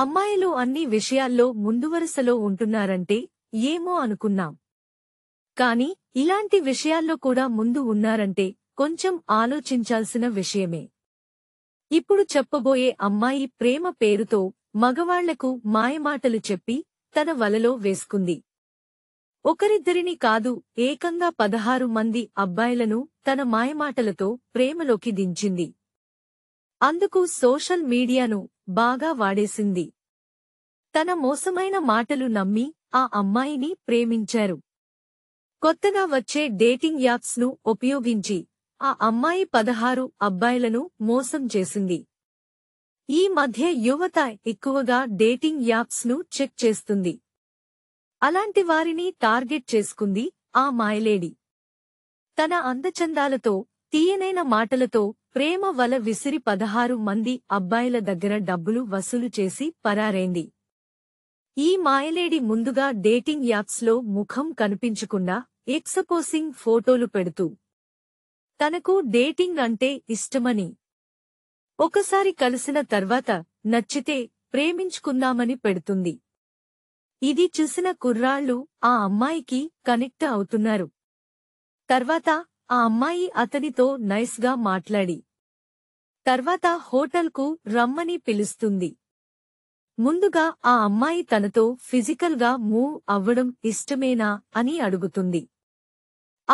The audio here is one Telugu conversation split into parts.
అమ్మాయిలు అన్ని విషయాల్లో ముందువరుసలో ఉంటున్నారంటే ఏమో అనుకున్నాం కాని ఇలాంటి విషయాల్లో కూడా ముందు ఉన్నారంటే కొంచెం ఆలోచించాల్సిన విషయమే ఇప్పుడు చెప్పబోయే అమ్మాయి ప్రేమ పేరుతో మగవాళ్లకు మాయమాటలు చెప్పి తన వలలో వేసుకుంది ఒకరిద్దరిని కాదు ఏకంగా పదహారు మంది అబ్బాయిలను తన మాయమాటలతో ప్రేమలోకి దించింది అందుకు సోషల్ మీడియాను బాగా వాడేసింది తన మోసమైన మాటలు నమ్మి ఆ అమ్మాయిని ప్రేమించారు కొత్తగా వచ్చే డేటింగ్ యాప్స్ను ఉపయోగించి ఆ అమ్మాయి పదహారు అబ్బాయిలను మోసం చేసింది ఈ మధ్య యువత ఎక్కువగా డేటింగ్ యాప్స్ను చెక్ చేస్తుంది అలాంటి వారిని టార్గెట్ చేసుకుంది ఆ మాయలేడి తన అందచందాలతో తీయనైన మాటలతో ప్రేమ వల విసిరి పదహారు మంది అబ్బాయిల దగ్గర డబ్బులు వసూలు చేసి పరారైంది ఈ మాయలేడి ముందుగా డేటింగ్ యాప్స్లో ముఖం కనిపించకుండా ఎక్సపోసింగ్ ఫోటోలు పెడుతూ తనకు డేటింగ్ అంటే ఇష్టమని ఒకసారి కలిసిన తర్వాత నచ్చితే ప్రేమించుకుందామని పెడుతుంది ఇది చూసిన కుర్రాళ్ళు ఆ అమ్మాయికి కనెక్ట్ అవుతున్నారు తర్వాత ఆ అమ్మాయి అతనితో నైస్గా మాట్లాడి తర్వాత హోటల్కు రమ్మని పిలుస్తుంది ముందుగా ఆ అమ్మాయి తనతో ఫిజికల్గా మూవ్ అవ్వడం ఇష్టమేనా అని అడుగుతుంది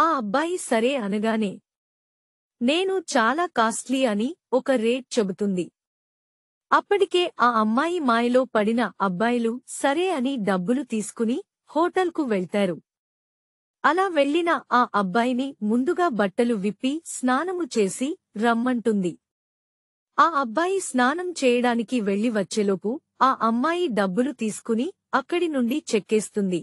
ఆ అబ్బాయి సరే అనగానే నేను చాలా కాస్ట్లీ అని ఒక రేట్ చెబుతుంది అప్పటికే ఆ అమ్మాయి మాయలో పడిన అబ్బాయిలు సరే అని డబ్బులు తీసుకుని హోటల్కు వెళ్తారు అలా వెళ్లిన ఆ అబ్బాయిని ముందుగా బట్టలు విప్పి స్నానము చేసి రమ్మంటుంది ఆ అబ్బాయి స్నానం చేయడానికి వెళ్లి వచ్చేలోపు ఆ అమ్మాయి డబ్బులు తీసుకుని అక్కడి నుండి చెక్కేస్తుంది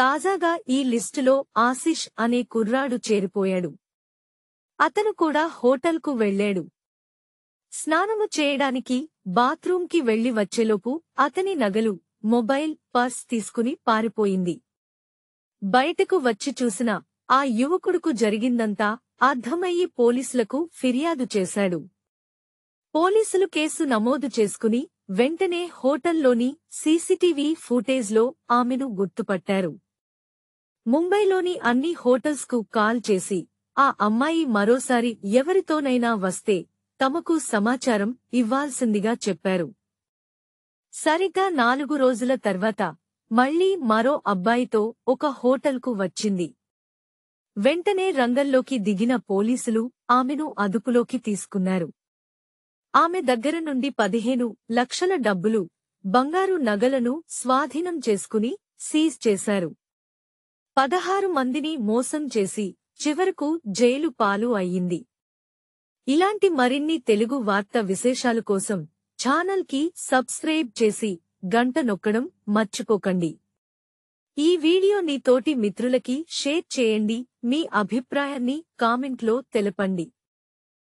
తాజాగా ఈ లిస్టులో ఆశిష్ అనే కుర్రాడు చేరిపోయాడు అతను కూడా హోటల్కు వెళ్లాడు స్నానము చేయడానికి బాత్రూంకి వెళ్లి వచ్చేలోపు అతని నగలు మొబైల్ పర్స్ తీసుకుని పారిపోయింది బయటకు వచ్చి చూసిన ఆ యువకుడుకు జరిగిందంతా అర్థమయ్యి పోలీసులకు ఫిర్యాదు చేశాడు పోలీసులు కేసు నమోదు చేసుకుని వెంటనే హోటల్లోని సీసీటీవీ ఫుటేజ్లో ఆమెను గుర్తుపట్టారు ముంబైలోని అన్ని హోటల్స్కు కాల్ చేసి ఆ అమ్మాయి మరోసారి ఎవరితోనైనా వస్తే తమకు సమాచారం ఇవ్వాల్సిందిగా చెప్పారు సరిగ్గా నాలుగు రోజుల తర్వాత మళ్లీ మరో అబ్బాయితో ఒక హోటల్కు వచ్చింది వెంటనే రంగంలోకి దిగిన పోలీసులు ఆమెను అదుపులోకి తీసుకున్నారు ఆమె దగ్గర నుండి పదిహేను లక్షల డబ్బులు బంగారు నగలను స్వాధీనం చేసుకుని సీజ్ చేశారు పదహారు మందిని మోసం చేసి చివరకు జైలు పాలు అయ్యింది ఇలాంటి మరిన్ని తెలుగు వార్త విశేషాలు కోసం ఛానల్కి సబ్స్క్రైబ్ చేసి గంట నొక్కడం మర్చిపోకండి ఈ వీడియో నీ తోటి మిత్రులకి షేర్ చేయండి మీ అభిప్రాయాన్ని కామెంట్లో తెలపండి